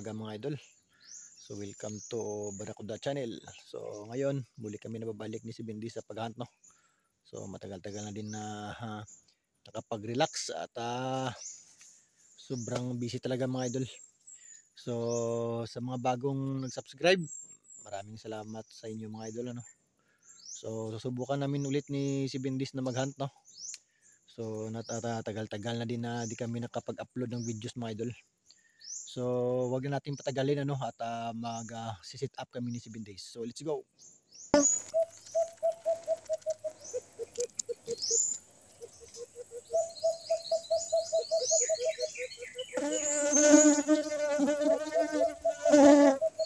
umaga mga idol. So welcome to Barakuda Channel. So ngayon, muli kami na babalik ni si Bindi sa paghunt no. So matagal-tagal na din na uh, nakapag-relax at uh, sobrang busy talaga mga idol. So sa mga bagong nag-subscribe, maraming salamat sa inyo mga idol ano. So susubukan namin ulit ni si Bindis na maghunt no. So natatagal-tagal na din na di kami nakapag-upload ng videos mga idol. So, wag na natin patagalin ano at uh, ah, mag-sit ah, uh, up kami ni 7 days. So, let's go.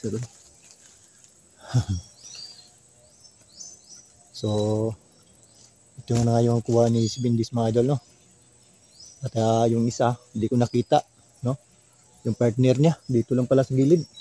sa so, ito na nga yung kuha ni Sibindis model, no? At uh, yung isa, hindi ko nakita, no? Yung partner niya, dito lang pala sa gilid.